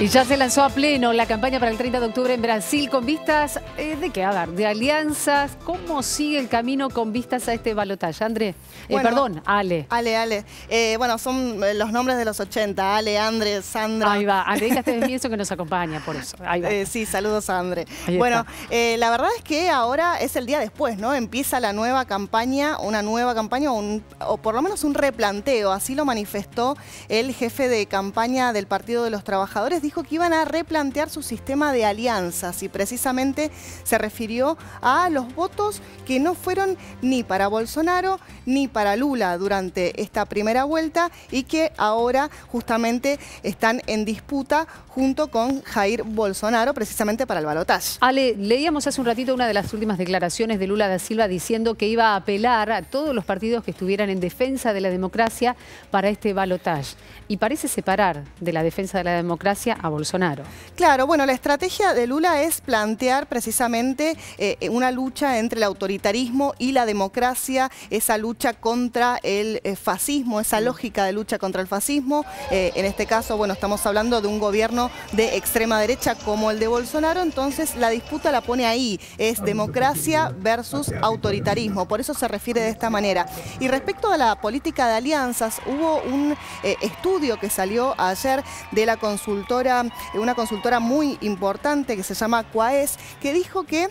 Y ya se lanzó a pleno la campaña para el 30 de octubre en Brasil con vistas eh, de qué hablar, de alianzas. ¿Cómo sigue el camino con vistas a este balotaje? André, eh, perdón, Ale. Ale, Ale. Eh, bueno, son los nombres de los 80. Ale, André, Sandra. Ahí va. André este que nos acompaña, por eso. Ahí va. sí, saludos a André. Bueno, la verdad es que ahora es el día después, ¿no? Empieza la nueva campaña, una nueva campaña, o por lo menos un replanteo. Así lo manifestó el jefe de campaña del Partido de los Trabajadores, dijo que iban a replantear su sistema de alianzas y precisamente se refirió a los votos que no fueron ni para Bolsonaro ni para Lula durante esta primera vuelta y que ahora justamente están en disputa junto con Jair Bolsonaro precisamente para el balotaje. Ale, leíamos hace un ratito una de las últimas declaraciones de Lula da Silva diciendo que iba a apelar a todos los partidos que estuvieran en defensa de la democracia para este balotaje y parece separar de la defensa de la democracia a Bolsonaro. Claro, bueno, la estrategia de Lula es plantear precisamente eh, eh, una lucha entre el autoritarismo y la democracia, esa lucha contra el eh, fascismo, esa lógica de lucha contra el fascismo. en este caso, bueno, estamos hablando de un gobierno de extrema derecha como el de Bolsonaro, entonces la disputa la pone ahí, es ah, democracia versus autoritarismo, por eso se refiere de esta manera. Y respecto a la política de alianzas, hubo un estudio que salió ayer de la consultora una consultora muy importante que se llama Cuaes, que dijo que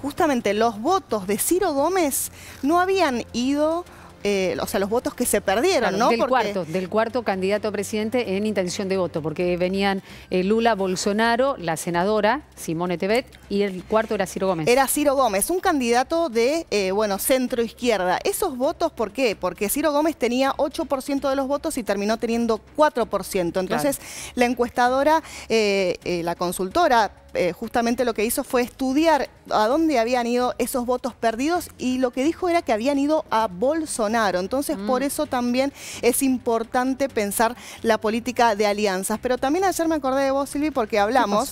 justamente los votos de Ciro Gómez no habían ido eh, o sea, los votos que se perdieron, ¿no? Del cuarto, del cuarto candidato a presidente en intención de voto, porque venían eh, Lula, Bolsonaro, la senadora Simone Tebet y el cuarto era Ciro Gómez. Era Ciro Gómez, un candidato de, eh, bueno, centro izquierda. Esos votos, ¿por qué? Porque Ciro Gómez tenía 8% de los votos y terminó teniendo 4%. Entonces, la encuestadora, la consultora eh, justamente lo que hizo fue estudiar a dónde habían ido esos votos perdidos y lo que dijo era que habían ido a Bolsonaro. Entonces, por mm. eso también es importante pensar la política de alianzas. Pero también ayer me acordé de vos, Silvi, porque hablamos...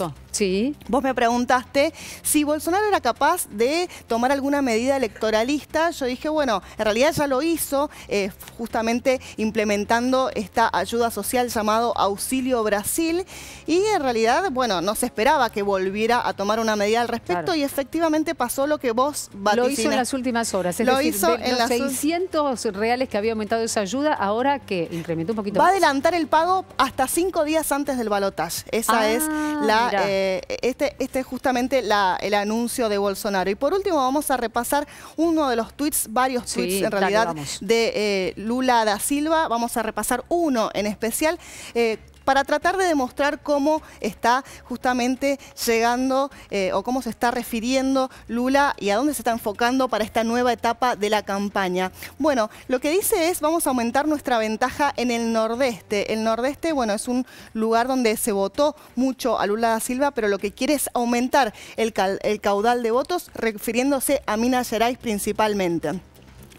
Vos me preguntaste si Bolsonaro era capaz de tomar alguna medida electoralista. Yo dije, bueno, en realidad ya lo hizo, eh, justamente implementando esta ayuda social llamado Auxilio Brasil. Y en realidad, bueno, no se esperaba que volviera a tomar una medida al respecto y efectivamente pasó lo que vos vaticinas. Lo hizo en las últimas horas. Es lo hizo en los 600 reales que había aumentado esa ayuda, ahora que incrementó un poquito Va a adelantar el pago hasta cinco días antes del balotaje. Esa es ah, la... Eh, este, este es justamente el anuncio de Bolsonaro. Y por último vamos a repasar uno de los tweets, varios tuits tweets en realidad, de eh, Lula da Silva. Vamos a repasar uno en especial. Eh, para tratar de demostrar cómo está justamente llegando eh, o cómo se está refiriendo Lula y a dónde se está enfocando para esta nueva etapa de la campaña. Bueno, lo que dice es vamos a aumentar nuestra ventaja en el nordeste. El nordeste, bueno, es un lugar donde se votó mucho a Lula da Silva, pero lo que quiere es aumentar el, el caudal de votos refiriéndose a Minas Gerais principalmente.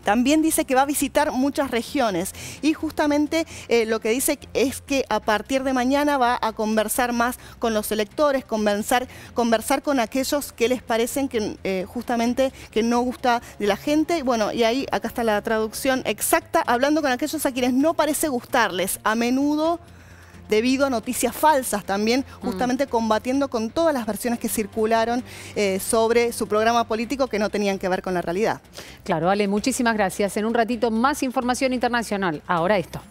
También dice que va a visitar muchas regiones y justamente eh, lo que dice es que a partir de mañana va a conversar más con los electores, conversar, conversar con aquellos que les parecen que eh, justamente que no gusta de la gente. Bueno, y ahí acá está la traducción exacta, hablando con aquellos a quienes no parece gustarles. A menudo debido a noticias falsas también, mm. justamente combatiendo con todas las versiones que circularon eh, sobre su programa político que no tenían que ver con la realidad. Claro, Ale, muchísimas gracias. En un ratito más información internacional. Ahora esto.